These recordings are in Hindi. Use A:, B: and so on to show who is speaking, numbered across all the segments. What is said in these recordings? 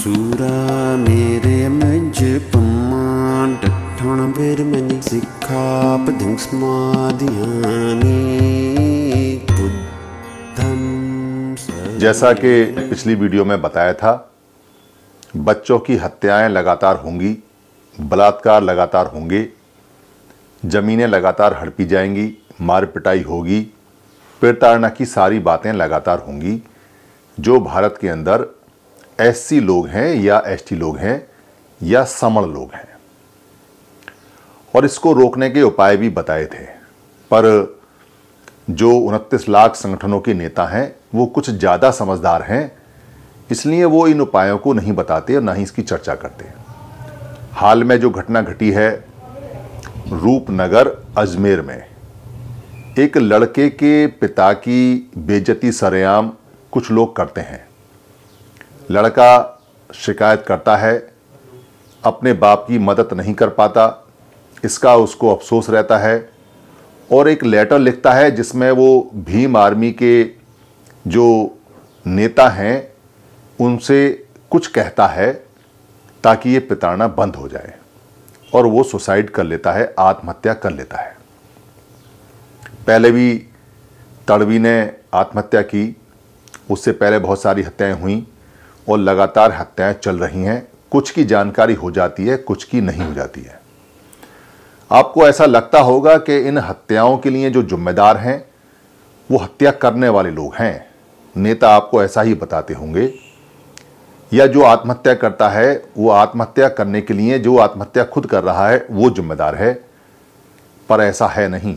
A: सूरा मेरे मज पमान ਡਠਣ बेर ਮਨੀ सिखा पदिंग
B: जैसा कि पिछली वीडियो में बताया था बच्चों की हत्याएं लगातार होंगी बलात्कार लगातार होंगे ज़मीनें लगातार हड़पी जाएंगी मार पिटाई होगी प्रताड़ना की सारी बातें लगातार होंगी जो भारत के अंदर एससी लोग हैं या एसटी लोग हैं या समण लोग हैं और इसको रोकने के उपाय भी बताए थे पर जो उनतीस लाख संगठनों के नेता हैं वो कुछ ज़्यादा समझदार हैं इसलिए वो इन उपायों को नहीं बताते और ना ही इसकी चर्चा करते हाल में जो घटना घटी है रूपनगर अजमेर में एक लड़के के पिता की बेजती सरेआम कुछ लोग करते हैं लड़का शिकायत करता है अपने बाप की मदद नहीं कर पाता इसका उसको अफसोस रहता है और एक लेटर लिखता है जिसमें वो भीम आर्मी के जो नेता हैं उनसे कुछ कहता है ताकि ये पिताड़ना बंद हो जाए और वो सुसाइड कर लेता है आत्महत्या कर लेता है पहले भी तड़वी ने आत्महत्या की उससे पहले बहुत सारी हत्याएं हुई और लगातार हत्याएं चल रही हैं कुछ की जानकारी हो जाती है कुछ की नहीं हो जाती है आपको ऐसा लगता होगा कि इन हत्याओं के लिए जो जिम्मेदार हैं वो हत्या करने वाले लोग हैं नेता आपको ऐसा ही बताते होंगे या जो आत्महत्या करता है वो आत्महत्या करने के लिए जो आत्महत्या खुद कर रहा है वो जिम्मेदार है पर ऐसा है नहीं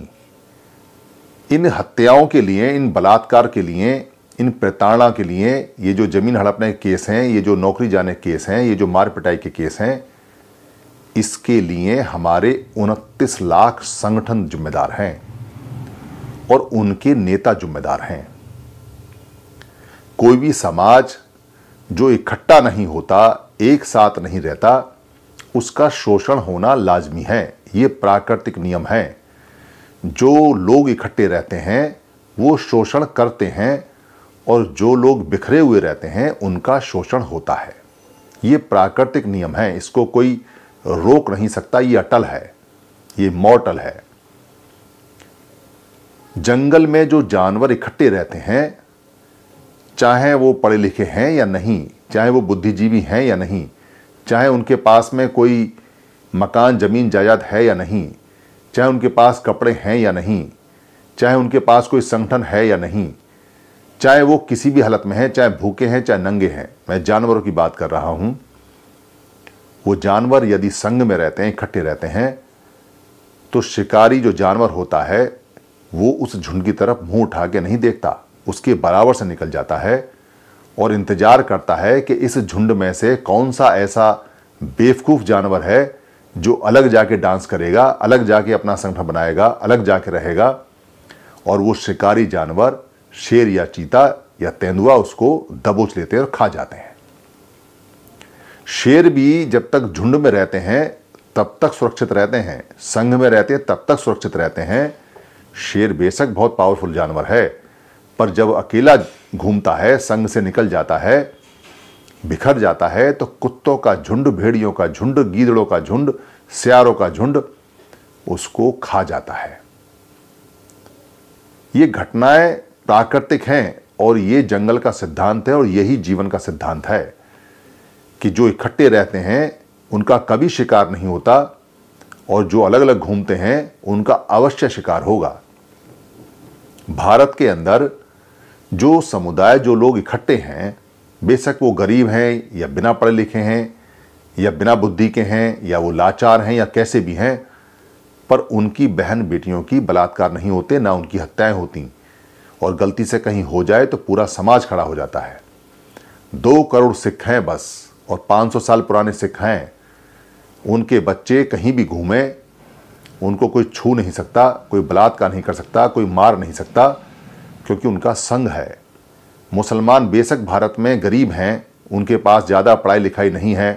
B: इन हत्याओं के लिए इन बलात्कार के लिए इन प्रताड़ना के लिए ये जो ज़मीन हड़पने के केस हैं ये जो नौकरी जाने के केस हैं ये जो मार पिटाई के केस हैं इसके लिए हमारे उनतीस लाख संगठन जिम्मेदार हैं और उनके नेता जिम्मेदार हैं कोई भी समाज जो इकट्ठा नहीं होता एक साथ नहीं रहता उसका शोषण होना लाजमी है ये प्राकृतिक नियम है जो लोग इकट्ठे रहते हैं वो शोषण करते हैं और जो लोग बिखरे हुए रहते हैं उनका शोषण होता है ये प्राकृतिक नियम है इसको कोई रोक नहीं सकता ये अटल है ये मॉटल है जंगल में जो जानवर इकट्ठे रहते हैं चाहे वो पढ़े लिखे हैं या नहीं चाहे वो बुद्धिजीवी हैं या नहीं चाहे उनके पास में कोई मकान ज़मीन जायदाद है या नहीं चाहे उनके पास कपड़े हैं या नहीं चाहे उनके पास कोई संगठन है या नहीं चाहे वो किसी भी हालत में है चाहे भूखे हैं चाहे नंगे हैं मैं जानवरों की बात कर रहा हूं वो जानवर यदि संग में रहते हैं इकट्ठे रहते हैं तो शिकारी जो जानवर होता है वो उस झुंड की तरफ मुंह उठा के नहीं देखता उसके बराबर से निकल जाता है और इंतज़ार करता है कि इस झुंड में से कौन सा ऐसा बेवकूफ़ जानवर है जो अलग जाके डांस करेगा अलग जाके अपना संगठन बनाएगा अलग जाके रहेगा और वो शिकारी जानवर शेर या चीता या तेंदुआ उसको दबोच लेते हैं और खा जाते हैं शेर भी जब तक झुंड में रहते हैं तब तक सुरक्षित रहते हैं संघ में रहते हैं तब तक सुरक्षित रहते हैं शेर बेशक बहुत पावरफुल जानवर है पर जब अकेला घूमता है संघ से निकल जाता है बिखर जाता है तो कुत्तों का झुंड भेड़ियों का झुंड गीदड़ों का झुंड सियारों का झुंड उसको खा जाता है ये घटनाएं प्राकृतिक हैं और ये जंगल का सिद्धांत है और यही जीवन का सिद्धांत है कि जो इकट्ठे रहते हैं उनका कभी शिकार नहीं होता और जो अलग अलग घूमते हैं उनका अवश्य शिकार होगा भारत के अंदर जो समुदाय जो लोग इकट्ठे हैं बेशक वो गरीब हैं या बिना पढ़े लिखे हैं या बिना बुद्धि के हैं या वो लाचार हैं या कैसे भी हैं पर उनकी बहन बेटियों की बलात्कार नहीं होते ना उनकी हत्याएं होती और गलती से कहीं हो जाए तो पूरा समाज खड़ा हो जाता है दो करोड़ सिख हैं बस और 500 साल पुराने सिख हैं उनके बच्चे कहीं भी घूमें उनको कोई छू नहीं सकता कोई बलात्कार नहीं कर सकता कोई मार नहीं सकता क्योंकि उनका संघ है मुसलमान बेशक भारत में गरीब हैं उनके पास ज़्यादा पढ़ाई लिखाई नहीं है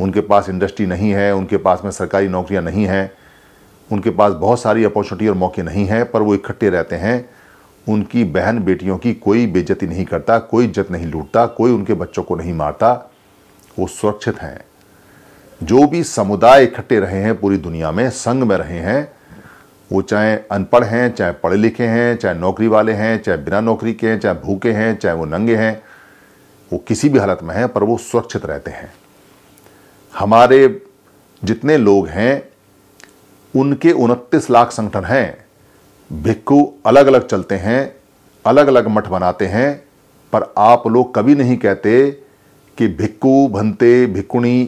B: उनके पास इंडस्ट्री नहीं है उनके पास में सरकारी नौकरियां नहीं हैं उनके पास बहुत सारी अपॉर्चुनिटी और मौके नहीं हैं पर वो इकट्ठे रहते हैं उनकी बहन बेटियों की कोई बेजती नहीं करता कोई इज्जत नहीं लूटता कोई उनके बच्चों को नहीं मारता वो सुरक्षित हैं जो भी समुदाय इकट्ठे रहे हैं पूरी दुनिया में संघ में रहे हैं वो चाहे अनपढ़ हैं चाहे पढ़े लिखे हैं चाहे नौकरी वाले हैं चाहे बिना नौकरी के हैं चाहे भूखे हैं चाहे वो नंगे हैं वो किसी भी हालत में हैं पर वो सुरक्षित रहते हैं हमारे जितने लोग हैं उनके उनतीस लाख संगठन हैं भिक्खु अलग अलग चलते हैं अलग अलग मठ बनाते हैं पर आप लोग कभी नहीं कहते कि भिक्खु भंते भिक्कुणी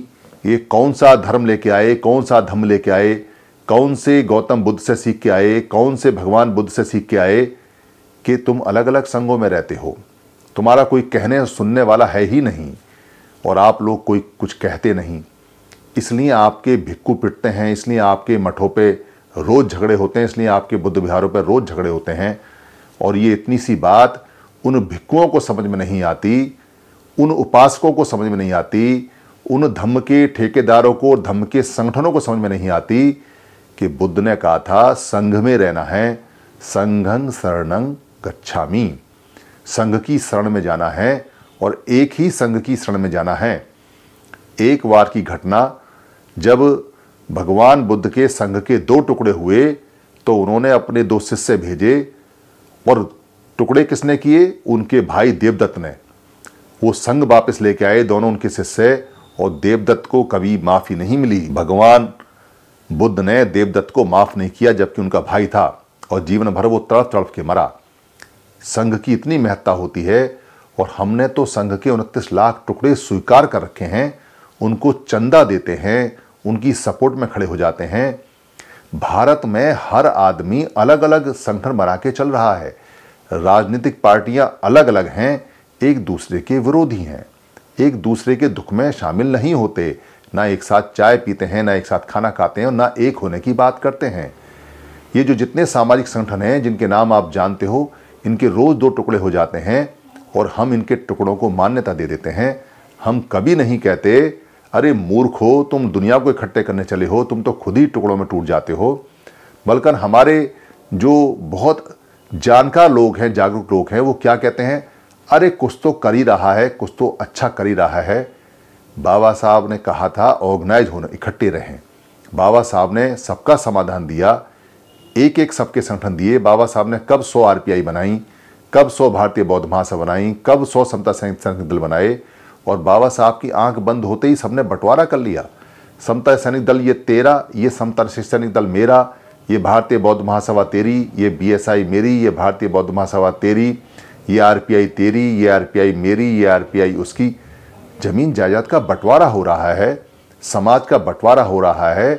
B: ये कौन सा धर्म लेके आए कौन सा धम्म लेके आए कौन से गौतम बुद्ध से सीख के आए कौन से भगवान बुद्ध से सीख के आए कि तुम अलग अलग संगों में रहते हो तुम्हारा कोई कहने और सुनने वाला है ही नहीं और आप लोग कोई कुछ कहते नहीं इसलिए आपके भिक्कू पिटते हैं इसलिए आपके मठों पर रोज़ झगड़े होते हैं इसलिए आपके बुद्ध विहारों पर रोज़ झगड़े होते हैं और ये इतनी सी बात उन भिक्कुओं को समझ में नहीं आती उन उपासकों को समझ में नहीं आती उन धम्म के ठेकेदारों को धम्म के संगठनों को समझ में नहीं आती कि बुद्ध ने कहा था संघ में रहना है संघंग शरणंग गच्छामी संघ की शरण में जाना है और एक ही संघ की शरण में जाना है एक बार की घटना जब भगवान बुद्ध के संघ के दो टुकड़े हुए तो उन्होंने अपने दो शिष्य भेजे और टुकड़े किसने किए उनके भाई देवदत्त ने वो संघ वापस लेके आए दोनों उनके शिष्य और देवदत्त को कभी माफ़ी नहीं मिली भगवान बुद्ध ने देवदत्त को माफ़ नहीं किया जबकि उनका भाई था और जीवन भर वो तड़प तड़प के मरा संघ की इतनी महत्ता होती है और हमने तो संघ के उनतीस लाख टुकड़े स्वीकार कर रखे हैं उनको चंदा देते हैं उनकी सपोर्ट में खड़े हो जाते हैं भारत में हर आदमी अलग अलग संगठन बना के चल रहा है राजनीतिक पार्टियां अलग अलग हैं एक दूसरे के विरोधी हैं एक दूसरे के दुख में शामिल नहीं होते ना एक साथ चाय पीते हैं ना एक साथ खाना खाते हैं और ना एक होने की बात करते हैं ये जो जितने सामाजिक संगठन हैं जिनके नाम आप जानते हो इनके रोज़ दो टुकड़े हो जाते हैं और हम इनके टुकड़ों को मान्यता दे देते हैं हम कभी नहीं कहते अरे मूर्ख हो तुम दुनिया को इकट्ठे करने चले हो तुम तो खुद ही टुकड़ों में टूट जाते हो बल्कि हमारे जो बहुत जानकार लोग हैं जागरूक लोग हैं वो क्या कहते हैं अरे कुछ तो कर ही रहा है कुछ तो अच्छा कर ही रहा है बाबा साहब ने कहा था ऑर्गेनाइज होना इकट्ठे रहें बाबा साहब ने सबका समाधान दिया एक एक सबके संगठन दिए बाबा साहब ने कब सौ आर बनाई कब सौ भारतीय बौद्ध महासभा बनाई कब सौ समता सैनिक दल बनाए और बाबा साहब की आंख बंद होते ही सबने बंटवारा कर लिया समता सैनिक दल ये तेरा ये समता सैनिक दल मेरा ये भारतीय बौद्ध महासभा तेरी ये बीएसआई मेरी ये भारतीय बौद्ध महासभा तेरी ये आरपीआई तेरी ये आरपीआई मेरी ये आरपीआई उसकी जमीन जायदाद का बंटवारा हो रहा है समाज का बंटवारा हो रहा है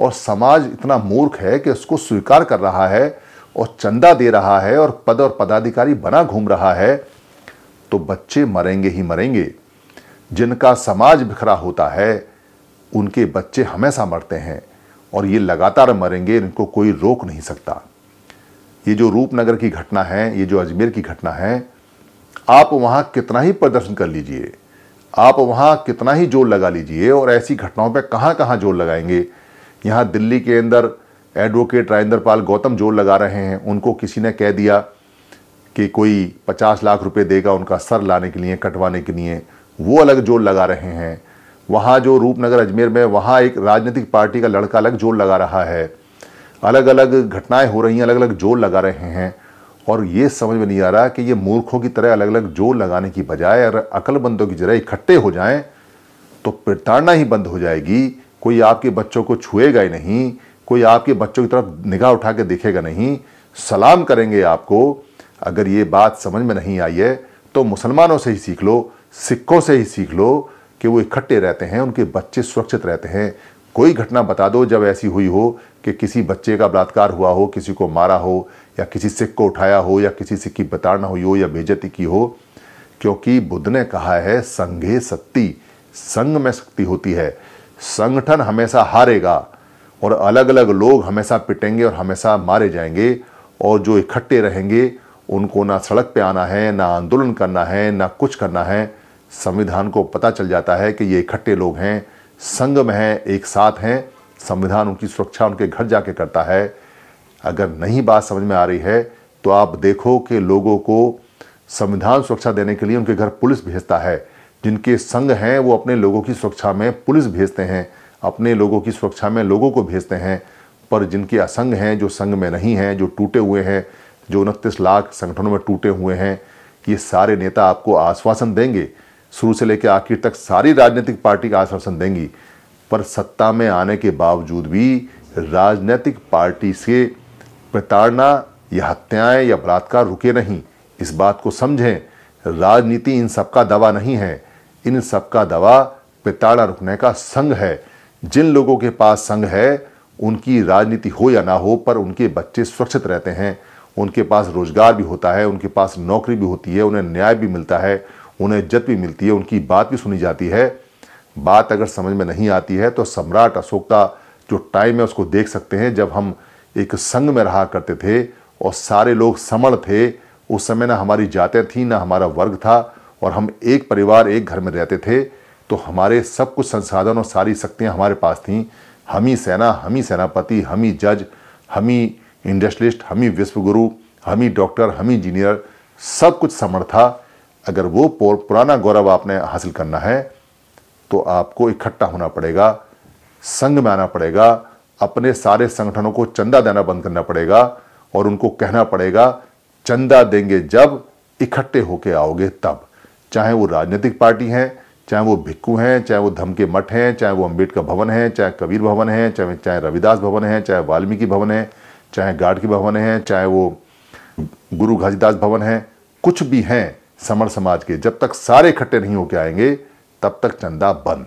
B: और समाज इतना मूर्ख है कि उसको स्वीकार कर रहा है और चंदा दे रहा है और पद और पदाधिकारी बना घूम रहा है तो बच्चे मरेंगे ही मरेंगे जिनका समाज बिखरा होता है उनके बच्चे हमेशा मरते हैं और ये लगातार मरेंगे इनको कोई रोक नहीं सकता ये जो रूपनगर की घटना है ये जो अजमेर की घटना है आप वहाँ कितना ही प्रदर्शन कर लीजिए आप वहाँ कितना ही जोर लगा लीजिए और ऐसी घटनाओं पर कहाँ कहाँ जोर लगाएंगे यहाँ दिल्ली के अंदर एडवोकेट राजेंद्र पाल गौतम जोर लगा रहे हैं उनको किसी ने कह दिया कि कोई 50 लाख रुपए देगा उनका सर लाने के लिए कटवाने के लिए वो अलग जोर लगा रहे हैं वहाँ जो रूपनगर अजमेर में वहाँ एक राजनीतिक पार्टी का लड़का अलग जोर लगा रहा है अलग अलग घटनाएं हो रही हैं अलग अलग जोर लगा रहे हैं और ये समझ में नहीं आ रहा कि ये मूर्खों की तरह अलग अलग जोर लगाने की बजाय अगर अकलबंदों की तरह इकट्ठे हो जाएं तो प्रताड़ना ही बंद हो जाएगी कोई आपके बच्चों को छुएगा ही नहीं कोई आपके बच्चों की तरफ निगाह उठा के देखेगा नहीं सलाम करेंगे आपको अगर ये बात समझ में नहीं आई है तो मुसलमानों से ही सीख लो सिक्कों से ही सीख लो कि वो इकट्ठे रहते हैं उनके बच्चे सुरक्षित रहते हैं कोई घटना बता दो जब ऐसी हुई हो कि किसी बच्चे का बलात्कार हुआ हो किसी को मारा हो या किसी सिख को उठाया हो या किसी सिख की बताड़ना हुई हो या बेजती की हो क्योंकि बुद्ध ने कहा है संघे शक्ति संघ में शक्ति होती है संगठन हमेशा हारेगा और अलग अलग लोग हमेशा पिटेंगे और हमेशा मारे जाएंगे और जो इकट्ठे रहेंगे उनको ना सड़क पे आना है ना आंदोलन करना है ना कुछ करना है संविधान को पता चल जाता है कि ये इकट्ठे लोग हैं संगम में हैं एक साथ हैं संविधान उनकी सुरक्षा उनके घर जाके करता है अगर नहीं बात समझ में आ रही है तो आप देखो कि लोगों को संविधान सुरक्षा देने के लिए उनके घर पुलिस भेजता है जिनके संग हैं वो अपने लोगों की सुरक्षा में पुलिस भेजते हैं अपने लोगों की सुरक्षा में लोगों को भेजते हैं पर जिनके असंग हैं जो संग में नहीं हैं जो टूटे हुए हैं जो उनतीस लाख संगठनों में टूटे हुए हैं ये सारे नेता आपको आश्वासन देंगे शुरू से लेकर आखिर तक सारी राजनीतिक पार्टी का आश्वासन देंगी पर सत्ता में आने के बावजूद भी राजनीतिक पार्टी से प्रताड़ना या हत्याएं या बलात्कार रुके नहीं इस बात को समझें राजनीति इन सबका दवा नहीं है इन सबका दवा प्रताड़ना रुकने का संघ है जिन लोगों के पास संघ है उनकी राजनीति हो या ना हो पर उनके बच्चे सुरक्षित रहते हैं उनके पास रोज़गार भी होता है उनके पास नौकरी भी होती है उन्हें न्याय भी मिलता है उन्हें इज्जत भी मिलती है उनकी बात भी सुनी जाती है बात अगर समझ में नहीं आती है तो सम्राट अशोक का जो टाइम है उसको देख सकते हैं जब हम एक संघ में रहा करते थे और सारे लोग समण थे उस समय ना हमारी जातें थीं ना हमारा वर्ग था और हम एक परिवार एक घर में रहते थे तो हमारे सब कुछ संसाधन और सारी शक्तियाँ हमारे पास थीं हम ही सेना हम ही सेनापति हम ही जज हम ही इंडस्ट्रियलिस्ट हम ही विश्वगुरु हम ही डॉक्टर हम ही इंजीनियर सब कुछ समर्था अगर वो पुराना गौरव आपने हासिल करना है तो आपको इकट्ठा होना पड़ेगा संघ में आना पड़ेगा अपने सारे संगठनों को चंदा देना बंद करना पड़ेगा और उनको कहना पड़ेगा चंदा देंगे जब इकट्ठे होके आओगे तब चाहे वो राजनीतिक पार्टी हैं चाहे वो भिक्कू हैं चाहे वो धमके मठ हैं चाहे वो अम्बेडकर भवन हैं चाहे कबीर भवन हैं चाहे चाहे रविदास भवन हैं चाहे वाल्मीकि भवन है चाहे गार्ड के भवन है चाहे वो गुरु घासीदास भवन है कुछ भी हैं समर समाज के जब तक सारे इकट्ठे नहीं होके आएंगे तब तक चंदा बंद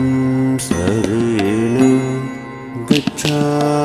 A: रे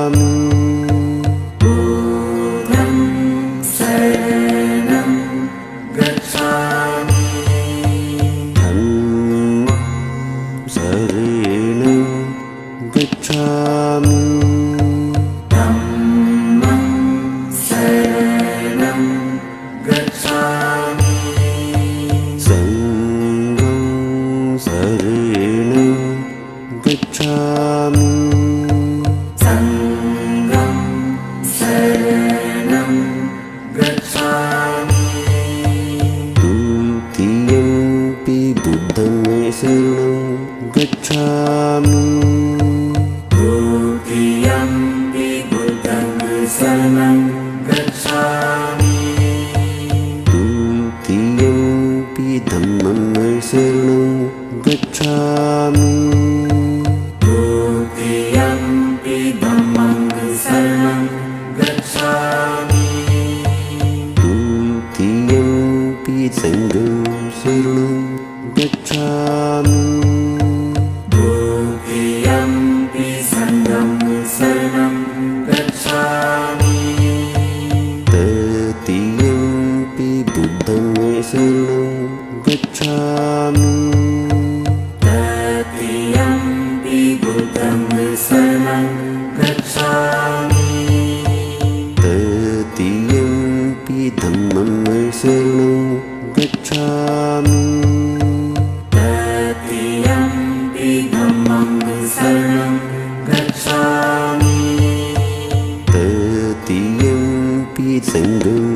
A: sem Deus.